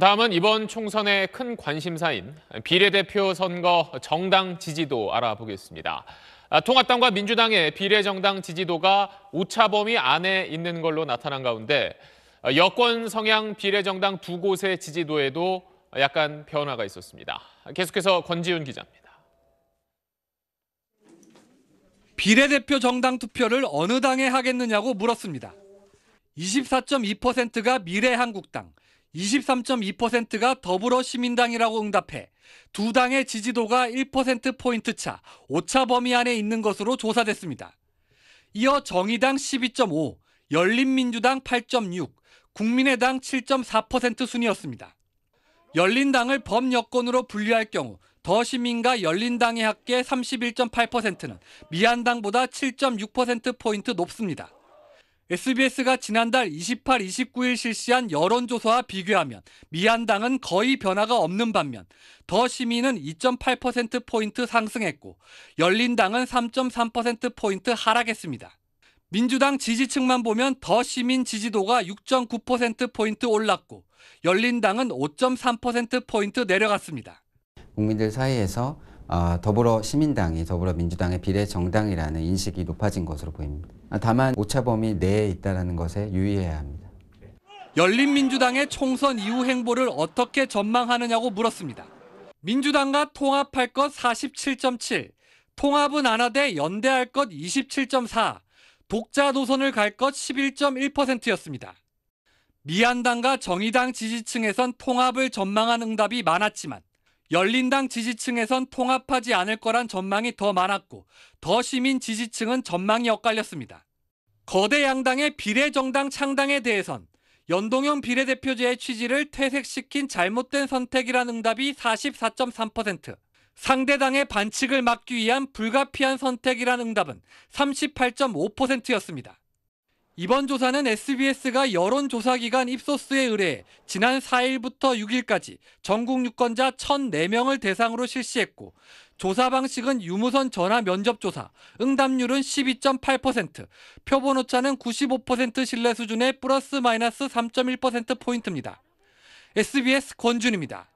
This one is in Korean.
다음은 이번 총선의 큰 관심사인 비례대표 선거 정당 지지도 알아보겠습니다. 아, 통합당과 민주당의 비례정당 지지도가 오차 범위 안에 있는 걸로 나타난 가운데 여권 성향 비례정당 두 곳의 지지도에도 약간 변화가 있었습니다. 계속해서 권지윤 기자입니다. 비례대표 정당 투표를 어느 당에 하겠느냐고 물었습니다. 24.2%가 미래한국당, 23.2%가 더불어 시민당이라고 응답해 두 당의 지지도가 1%포인트 차, 오차 범위 안에 있는 것으로 조사됐습니다. 이어 정의당 12.5, 열린민주당 8.6, 국민의당 7.4% 순이었습니다. 열린당을 범여권으로 분류할 경우 더시민과 열린당의 합계 31.8%는 미한당보다 7.6%포인트 높습니다. SBS가 지난달 28, 29일 실시한 여론조사와 비교하면 미한당은 거의 변화가 없는 반면 더 시민은 2.8%포인트 상승했고 열린당은 3.3%포인트 하락했습니다. 민주당 지지층만 보면 더 시민 지지도가 6.9%포인트 올랐고 열린당은 5.3%포인트 내려갔습니다. 국민들 사이에서 어, 더불어 시민당이 더불어민주당의 비례 정당이라는 인식이 높아진 것으로 보입니다. 아, 다만 오차범위 내에 있다는 것에 유의해야 합니다. 열린민주당의 총선 이후 행보를 어떻게 전망하느냐고 물었습니다. 민주당과 통합할 것 47.7, 통합은 안 하되 연대할 것 27.4, 독자 노선을 갈 것 11.1%였습니다. 미안당과 정의당 지지층에선 통합을 전망한 응답이 많았지만 열린당 지지층에선 통합하지 않을 거란 전망이 더 많았고 더 시민 지지층은 전망이 엇갈렸습니다. 거대 양당의 비례정당 창당에 대해선 연동형 비례대표제의 취지를 퇴색시킨 잘못된 선택이란 응답이 44.3%, 상대당의 반칙을 막기 위한 불가피한 선택이란 응답은 38.5%였습니다. 이번 조사는 SBS가 여론조사기관 입소스에 의뢰해 지난 4일부터 6일까지 전국 유권자 1,004명을 대상으로 실시했고 조사 방식은 유무선 전화 면접 조사, 응답률은 12.8%, 표본 오차는 95% 신뢰 수준의 플러스 마이너스 3.1%포인트입니다. SBS 권준입니다.